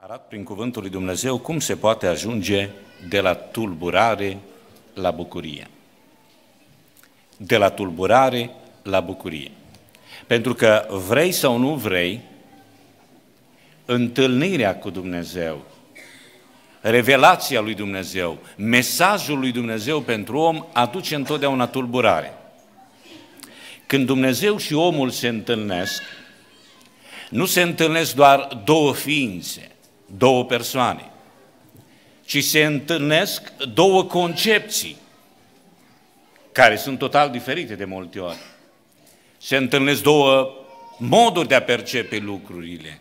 Arat prin cuvântul lui Dumnezeu cum se poate ajunge de la tulburare la bucurie. De la tulburare la bucurie. Pentru că vrei sau nu vrei, întâlnirea cu Dumnezeu, revelația lui Dumnezeu, mesajul lui Dumnezeu pentru om aduce întotdeauna tulburare. Când Dumnezeu și omul se întâlnesc, nu se întâlnesc doar două ființe, două persoane, ci se întâlnesc două concepții care sunt total diferite de multe ori. Se întâlnesc două moduri de a percepe lucrurile.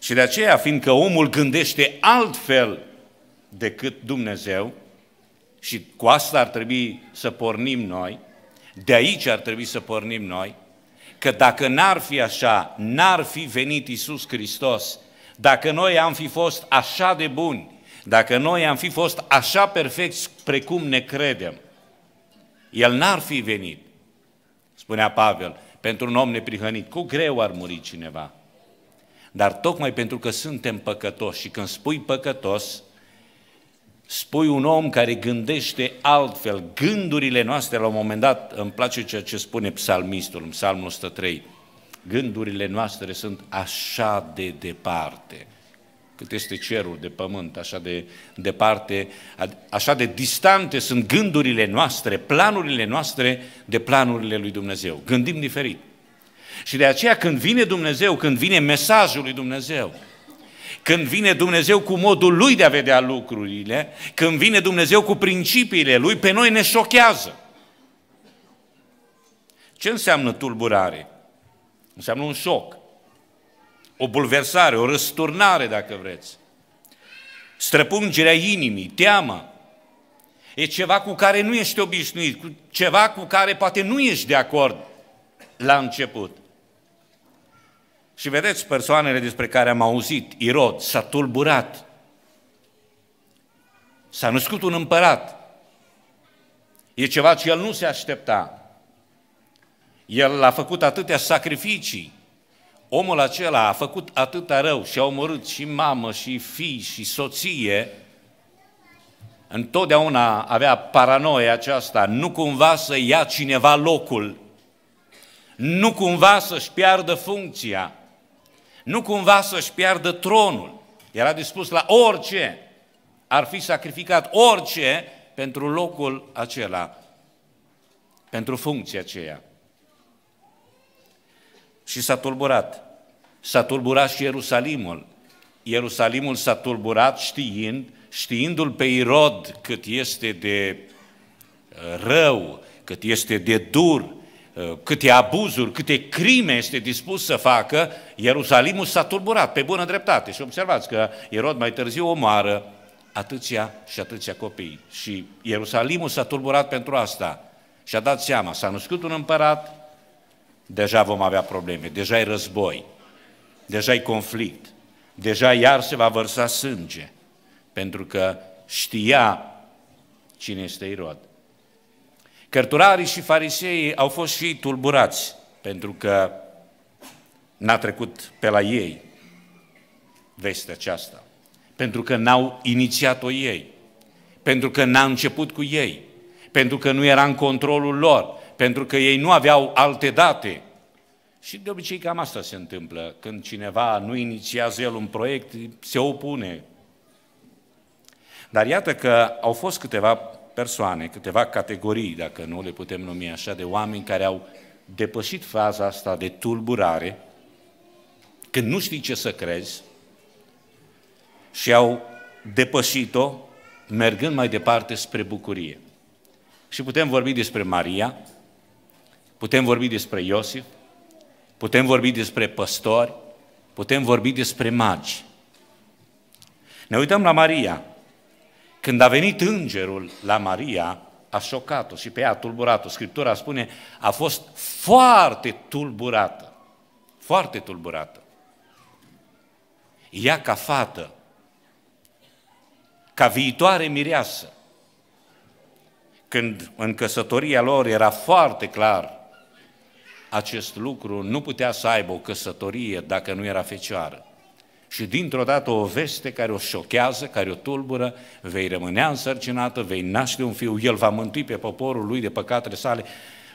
Și de aceea, fiindcă omul gândește altfel decât Dumnezeu, și cu asta ar trebui să pornim noi, de aici ar trebui să pornim noi, că dacă n-ar fi așa, n-ar fi venit Isus Hristos dacă noi am fi fost așa de buni, dacă noi am fi fost așa perfecți precum ne credem, el n-ar fi venit, spunea Pavel, pentru un om neprihănit, cu greu ar muri cineva. Dar tocmai pentru că suntem păcătoși și când spui păcătos, spui un om care gândește altfel, gândurile noastre la un moment dat, îmi place ceea ce spune psalmistul, în psalmul 103, gândurile noastre sunt așa de departe, cât este cerul de pământ, așa de departe, așa de distante sunt gândurile noastre, planurile noastre de planurile lui Dumnezeu. Gândim diferit. Și de aceea când vine Dumnezeu, când vine mesajul lui Dumnezeu, când vine Dumnezeu cu modul lui de a vedea lucrurile, când vine Dumnezeu cu principiile lui, pe noi ne șochează. Ce înseamnă tulburare? Înseamnă un șoc, o bulversare, o răsturnare, dacă vreți. Străpungerea inimii, teama. E ceva cu care nu ești obișnuit, cu ceva cu care poate nu ești de acord la început. Și vedeți, persoanele despre care am auzit, Irod, s-a tulburat. S-a născut un împărat. E ceva ce el nu se aștepta. El a făcut atâtea sacrificii. Omul acela a făcut atâta rău și a omorât și mamă, și fii, și soție. Întotdeauna avea paranoia aceasta, nu cumva să ia cineva locul, nu cumva să-și piardă funcția, nu cumva să-și piardă tronul. Era dispus la orice, ar fi sacrificat orice pentru locul acela, pentru funcția aceea și s-a tulburat. S-a tulburat și Ierusalimul. Ierusalimul s-a tulburat știind, știindu-l pe Irod cât este de uh, rău, cât este de dur, uh, câte abuzuri, câte crime este dispus să facă, Ierusalimul s-a tulburat pe bună dreptate. Și observați că Irod mai târziu omoară atâția și atâția copii. Și Ierusalimul s-a tulburat pentru asta. Și a dat seama, s-a născut un împărat, deja vom avea probleme, deja e război, deja e conflict, deja iar se va vărsa sânge, pentru că știa cine este Irod. Cărturarii și fariseii au fost și tulburați, pentru că n-a trecut pe la ei vestea aceasta, pentru că n-au inițiat-o ei, pentru că n-a început cu ei, pentru că nu era în controlul lor, pentru că ei nu aveau alte date. Și de obicei cam asta se întâmplă. Când cineva nu inițiază el un proiect, se opune. Dar iată că au fost câteva persoane, câteva categorii, dacă nu le putem numi așa, de oameni care au depășit faza asta de tulburare, când nu știi ce să crezi, și au depășit-o mergând mai departe spre bucurie. Și putem vorbi despre Maria, Putem vorbi despre Iosif, putem vorbi despre păstori, putem vorbi despre magi. Ne uităm la Maria. Când a venit îngerul la Maria, a șocat-o și pe ea a tulburat-o. Scriptura spune, a fost foarte tulburată. Foarte tulburată. Ea ca fată, ca viitoare mireasă, când în căsătoria lor era foarte clar acest lucru nu putea să aibă o căsătorie dacă nu era fecioară. Și dintr-o dată o veste care o șochează, care o tulbură, vei rămânea însărcinată, vei naște un fiu, el va mântui pe poporul lui de păcatele sale.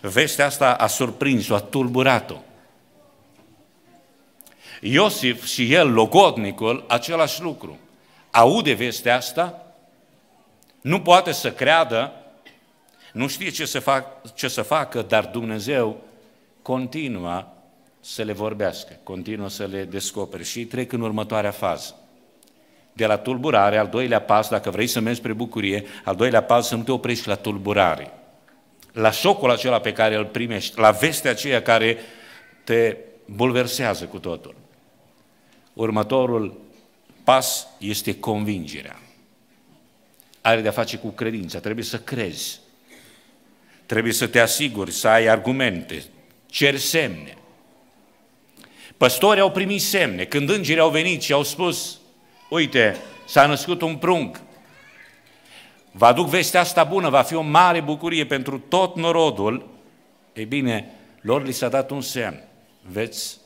Vestea asta a surprins-o, a tulburat-o. Iosif și el, logodnicul, același lucru. Aude vestea asta, nu poate să creadă, nu știe ce să, fac, ce să facă, dar Dumnezeu continuă să le vorbească, continuă să le descopere și trec în următoarea fază. De la tulburare, al doilea pas, dacă vrei să mergi spre bucurie, al doilea pas să nu te oprești la tulburare, la șocul acela pe care îl primești, la vestea aceea care te bulversează cu totul. Următorul pas este convingerea. Are de-a face cu credința, trebuie să crezi, trebuie să te asiguri, să ai argumente, cer semne. Păstorii au primit semne. Când îngerii au venit și au spus, uite, s-a născut un prunc, vă aduc vestea asta bună, va fi o mare bucurie pentru tot norodul, ei bine, lor li s-a dat un semn. Veți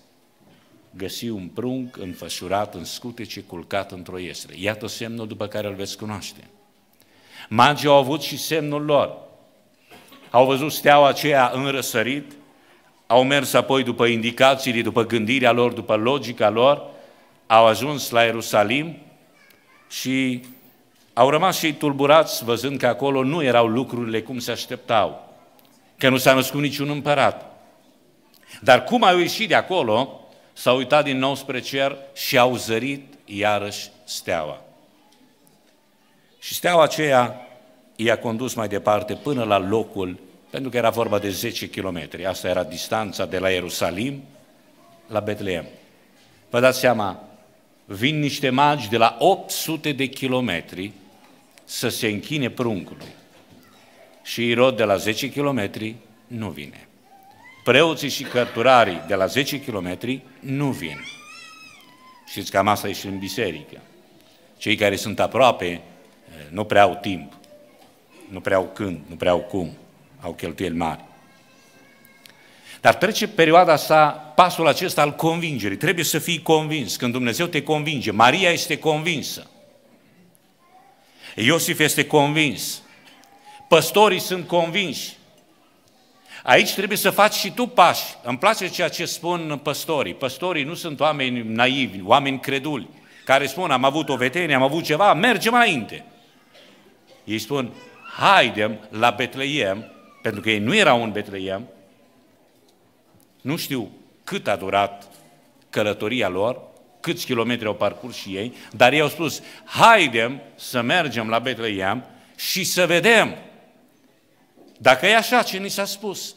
găsi un prunc înfășurat în scutece, culcat într-o iesră. Iată semnul după care îl veți cunoaște. Magii au avut și semnul lor. Au văzut steaua aceea înrăsărit au mers apoi după indicațiile, după gândirea lor, după logica lor, au ajuns la Ierusalim și au rămas și tulburați văzând că acolo nu erau lucrurile cum se așteptau, că nu s-a născut niciun împărat. Dar cum au ieșit de acolo, s-au uitat din nou spre cer și au zărit iarăși steaua. Și steaua aceea i-a condus mai departe până la locul pentru că era vorba de 10 kilometri. Asta era distanța de la Ierusalim la Betleem. Vă dați seama, vin niște magi de la 800 de kilometri să se închine pruncului. Și Irod de la 10 kilometri nu vine. Preoții și cărturarii de la 10 kilometri nu vin. Știți, cam asta e și în biserică. Cei care sunt aproape eh, nu prea au timp, nu prea au când, nu prea au cum au cheltuieli mari. Dar trece perioada sa, pasul acesta al convingerii. Trebuie să fii convins. Când Dumnezeu te convinge, Maria este convinsă. Iosif este convins. Păstorii sunt convinși. Aici trebuie să faci și tu pași. Îmi place ceea ce spun păstorii. Păstorii nu sunt oameni naivi, oameni creduli, care spun, am avut o vetenie, am avut ceva, mergem înainte. Ei spun, haidem la Betleiem pentru că ei nu erau în Betleem, nu știu cât a durat călătoria lor, câți kilometri au parcurs și ei, dar ei au spus, haidem să mergem la Betleem și să vedem dacă e așa ce ni s-a spus.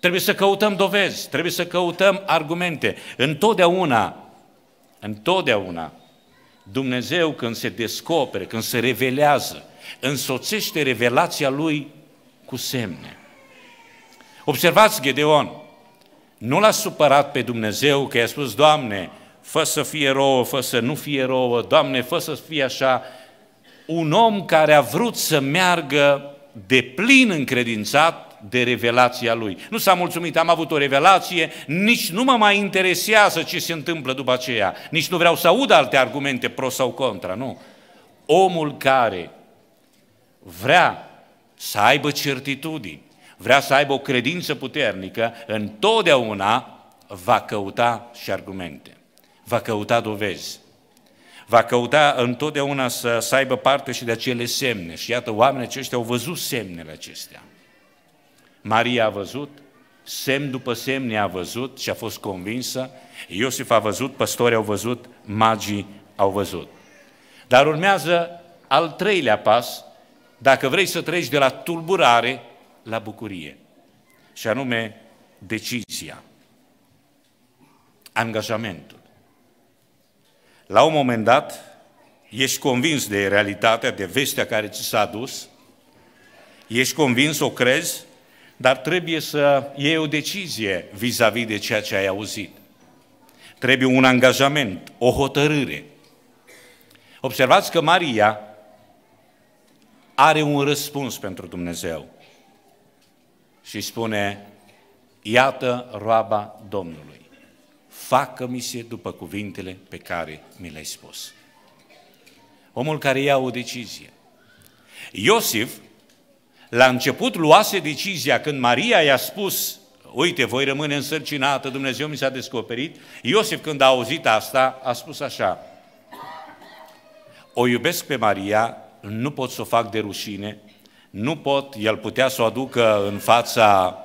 Trebuie să căutăm dovezi, trebuie să căutăm argumente. Întotdeauna, întotdeauna, Dumnezeu când se descopere, când se revelează, însoțește revelația Lui cu semne. Observați Gedeon, nu l-a supărat pe Dumnezeu că i-a spus, Doamne, fă să fie rouă, fă să nu fie rouă, Doamne, fă să fie așa. Un om care a vrut să meargă de plin încredințat de revelația lui. Nu s-a mulțumit, am avut o revelație, nici nu mă mai interesează ce se întâmplă după aceea, nici nu vreau să aud alte argumente pro sau contra, nu. Omul care vrea să aibă certitudini, vrea să aibă o credință puternică, întotdeauna va căuta și argumente, va căuta dovezi, va căuta întotdeauna să, să aibă parte și de acele semne. Și iată, oamenii aceștia au văzut semnele acestea. Maria a văzut, semn după semn a văzut și a fost convinsă, Iosif a văzut, păstorii au văzut, magii au văzut. Dar urmează al treilea pas, dacă vrei să treci de la tulburare la bucurie. Și anume, decizia, angajamentul. La un moment dat, ești convins de realitatea, de vestea care ți s-a adus, ești convins, o crezi, dar trebuie să iei o decizie vis-a-vis -vis de ceea ce ai auzit. Trebuie un angajament, o hotărâre. Observați că Maria, are un răspuns pentru Dumnezeu. Și spune, iată roaba Domnului, facă-mi se după cuvintele pe care mi le-ai spus. Omul care ia o decizie. Iosif, la început luase decizia când Maria i-a spus, uite, voi rămâne însărcinată, Dumnezeu mi s-a descoperit. Iosif, când a auzit asta, a spus așa, o iubesc pe Maria nu pot să o fac de rușine, nu pot, el putea să o aducă în fața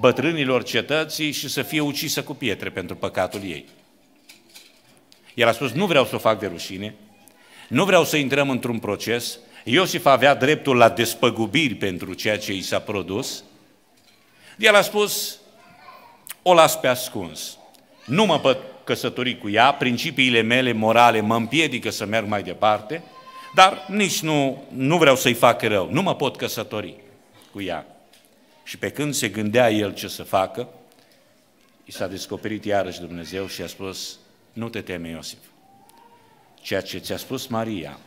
bătrânilor cetății și să fie ucisă cu pietre pentru păcatul ei. El a spus, nu vreau să o fac de rușine, nu vreau să intrăm într-un proces, Iosif avea dreptul la despăgubiri pentru ceea ce i s-a produs, el a spus, o las pe ascuns, nu mă pot căsători cu ea, principiile mele morale mă împiedică să merg mai departe, dar nici nu, nu vreau să-i fac rău, nu mă pot căsători cu ea. Și pe când se gândea el ce să facă, i s-a descoperit iarăși Dumnezeu și a spus, nu te teme, Iosif. Ceea ce ți-a spus Maria,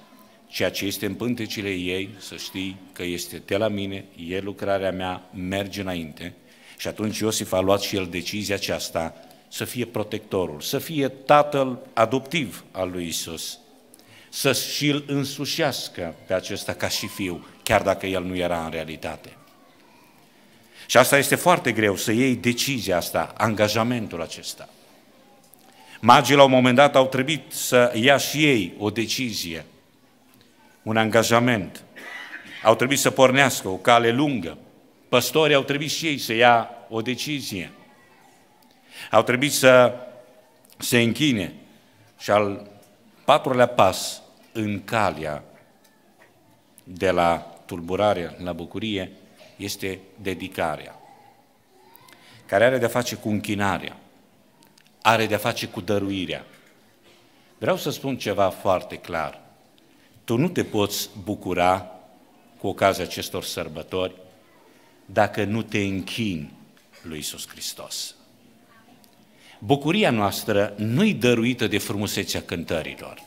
ceea ce este în pântecile ei, să știi că este de la mine, e lucrarea mea, merge înainte. Și atunci Iosif a luat și el decizia aceasta să fie protectorul, să fie tatăl adoptiv al lui Isus să și-l însușească pe acesta ca și fiu, chiar dacă el nu era în realitate. Și asta este foarte greu, să iei decizia asta, angajamentul acesta. Magii la un moment dat au trebuit să ia și ei o decizie, un angajament. Au trebuit să pornească o cale lungă. Păstorii au trebuit și ei să ia o decizie. Au trebuit să se închine. Și al patrulea pas în calea de la tulburare la bucurie este dedicarea, care are de-a face cu închinarea, are de-a face cu dăruirea. Vreau să spun ceva foarte clar. Tu nu te poți bucura cu ocazia acestor sărbători dacă nu te închini lui Iisus Hristos. Bucuria noastră nu-i dăruită de frumusețea cântărilor,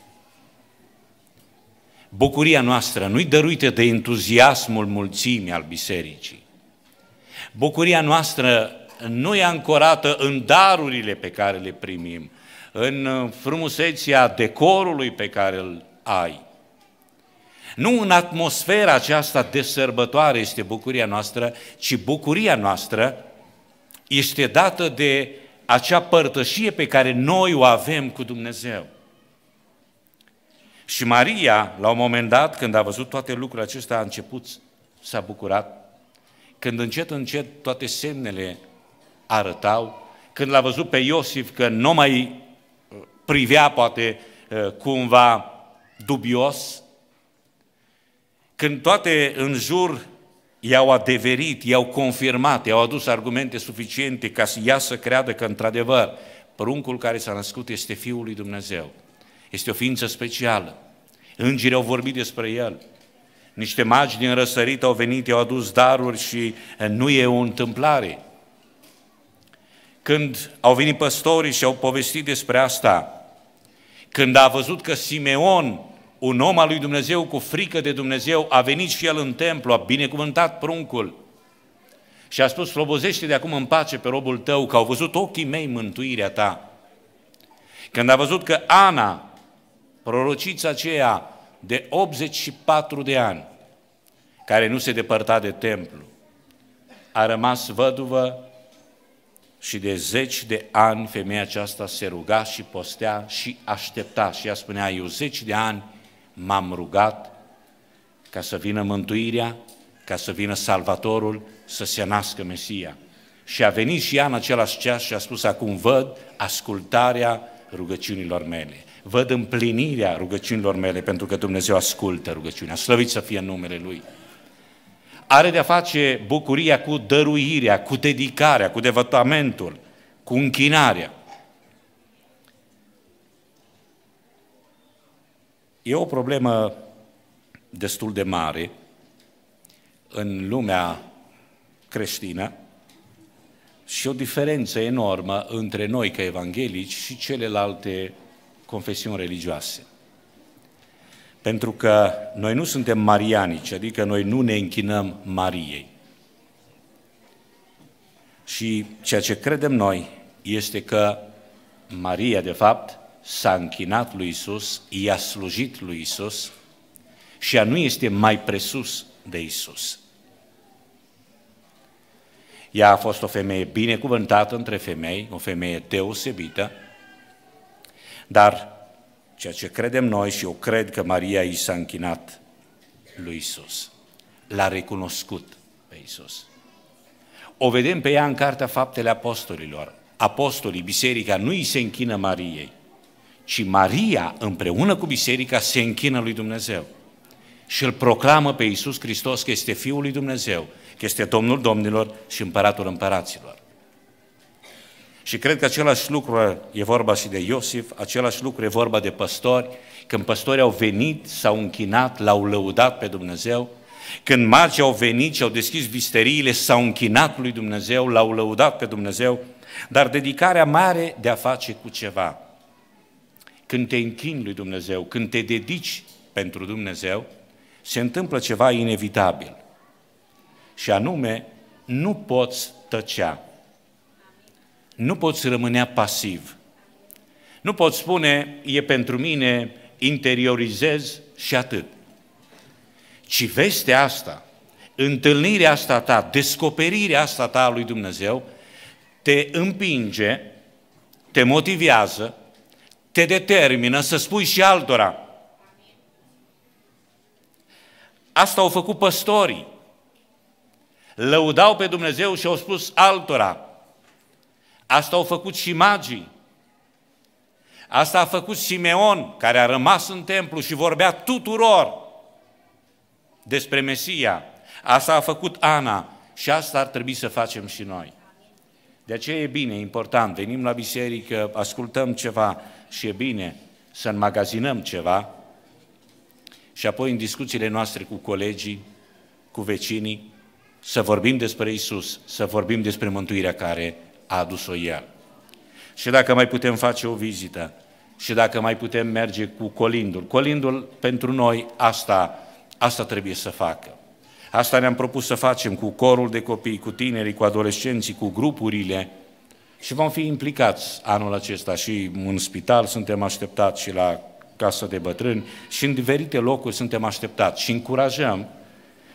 Bucuria noastră nu-i dăruită de entuziasmul mulțimii al bisericii. Bucuria noastră nu e ancorată în darurile pe care le primim, în frumusețea decorului pe care îl ai. Nu în atmosfera aceasta de sărbătoare este bucuria noastră, ci bucuria noastră este dată de acea părtășie pe care noi o avem cu Dumnezeu. Și Maria, la un moment dat, când a văzut toate lucrurile acestea, a început, s-a bucurat. Când încet, încet toate semnele arătau, când l-a văzut pe Iosif că nu mai uh, privea poate uh, cumva dubios, când toate în jur i-au adeverit, i-au confirmat, i-au adus argumente suficiente ca ia să creadă că într-adevăr pruncul care s-a născut este Fiul lui Dumnezeu. Este o ființă specială. Îngerii au vorbit despre el. Niște magi din răsărit au venit, i-au adus daruri și eh, nu e o întâmplare. Când au venit păstorii și au povestit despre asta, când a văzut că Simeon, un om al lui Dumnezeu cu frică de Dumnezeu, a venit și el în templu, a binecuvântat pruncul și a spus, slobozește de acum în pace pe robul tău, că au văzut ochii mei mântuirea ta. Când a văzut că Ana, prorocița aceea de 84 de ani, care nu se depărta de templu, a rămas văduvă și de zeci de ani femeia aceasta se ruga și postea și aștepta. Și ea spunea, eu zeci de ani m-am rugat ca să vină mântuirea, ca să vină Salvatorul, să se nască Mesia. Și a venit și ea în același ceas și a spus, acum văd ascultarea rugăciunilor mele văd împlinirea rugăciunilor mele, pentru că Dumnezeu ascultă rugăciunea, slăvit să fie numele Lui. Are de-a face bucuria cu dăruirea, cu dedicarea, cu devătamentul, cu închinarea. E o problemă destul de mare în lumea creștină și o diferență enormă între noi ca evanghelici și celelalte confesiuni religioase. Pentru că noi nu suntem marianici, adică noi nu ne închinăm Mariei. Și ceea ce credem noi este că Maria, de fapt, s-a închinat lui Isus, i-a slujit lui Isus și ea nu este mai presus de Isus. Ea a fost o femeie binecuvântată între femei, o femeie deosebită, dar ceea ce credem noi și eu cred că Maria i s-a închinat lui Isus. L-a recunoscut pe Isus. O vedem pe ea în Cartea Faptele Apostolilor. Apostolii, biserica, nu îi se închină Mariei, ci Maria împreună cu biserica se închină lui Dumnezeu și îl proclamă pe Iisus Hristos că este Fiul lui Dumnezeu, că este Domnul Domnilor și Împăratul Împăraților. Și cred că același lucru e vorba și de Iosif, același lucru e vorba de păstori, când păstorii au venit, s-au închinat, l-au lăudat pe Dumnezeu, când magii au venit și au deschis visteriile, s-au închinat lui Dumnezeu, l-au lăudat pe Dumnezeu, dar dedicarea mare de a face cu ceva. Când te închini lui Dumnezeu, când te dedici pentru Dumnezeu, se întâmplă ceva inevitabil. Și anume, nu poți tăcea nu poți rămânea pasiv. Nu poți spune, e pentru mine, interiorizez și atât. Ci vestea asta, întâlnirea asta ta, descoperirea asta ta a lui Dumnezeu, te împinge, te motivează, te determină să spui și altora. Asta au făcut păstorii. Lăudau pe Dumnezeu și au spus altora, Asta au făcut și magii. Asta a făcut Simeon, care a rămas în templu și vorbea tuturor despre Mesia. Asta a făcut Ana și asta ar trebui să facem și noi. De aceea e bine, e important, venim la biserică, ascultăm ceva și e bine să înmagazinăm ceva și apoi în discuțiile noastre cu colegii, cu vecinii, să vorbim despre Isus, să vorbim despre mântuirea care a adus-o El. Și dacă mai putem face o vizită, și dacă mai putem merge cu colindul. Colindul pentru noi asta, asta trebuie să facă. Asta ne-am propus să facem cu corul de copii, cu tinerii, cu adolescenții, cu grupurile și vom fi implicați anul acesta și în spital suntem așteptați și la casă de bătrâni și în diferite locuri suntem așteptați și încurajăm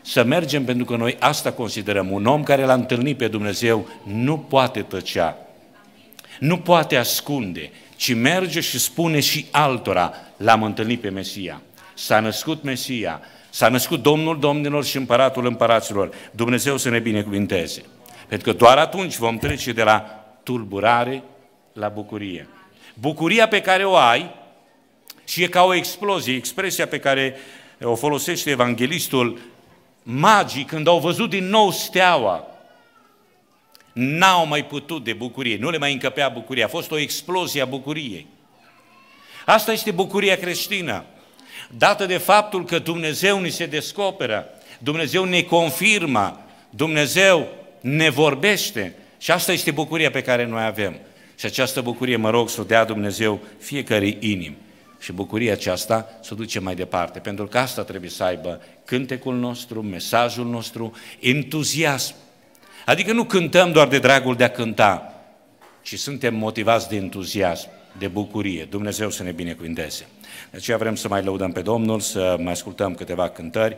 să mergem pentru că noi asta considerăm. Un om care l-a întâlnit pe Dumnezeu nu poate tăcea, nu poate ascunde, ci merge și spune și altora, l-am întâlnit pe Mesia, s-a născut Mesia, s-a născut Domnul Domnilor și Împăratul Împăraților. Dumnezeu să ne binecuvinteze. Pentru că doar atunci vom trece de la tulburare la bucurie. Bucuria pe care o ai și e ca o explozie, expresia pe care o folosește evanghelistul magii, când au văzut din nou steaua, n-au mai putut de bucurie, nu le mai încăpea bucuria, a fost o explozie a bucuriei. Asta este bucuria creștină, dată de faptul că Dumnezeu ni se descoperă, Dumnezeu ne confirmă, Dumnezeu ne vorbește și asta este bucuria pe care noi avem. Și această bucurie, mă rog, să o dea Dumnezeu fiecare inimă și bucuria aceasta să o ducem mai departe, pentru că asta trebuie să aibă cântecul nostru, mesajul nostru, entuziasm. Adică nu cântăm doar de dragul de a cânta, ci suntem motivați de entuziasm, de bucurie. Dumnezeu să ne binecuvinteze. De aceea vrem să mai lăudăm pe Domnul, să mai ascultăm câteva cântări.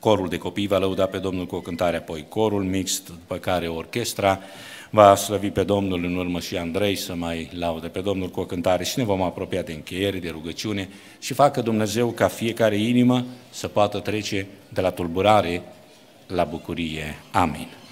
Corul de copii va lăuda pe Domnul cu o cântare, apoi corul mixt, după care orchestra va slăvi pe Domnul în urmă și Andrei să mai laude pe Domnul cu o cântare și ne vom apropia de încheiere, de rugăciune și facă Dumnezeu ca fiecare inimă să poată trece de la tulburare la bucurie. Amin.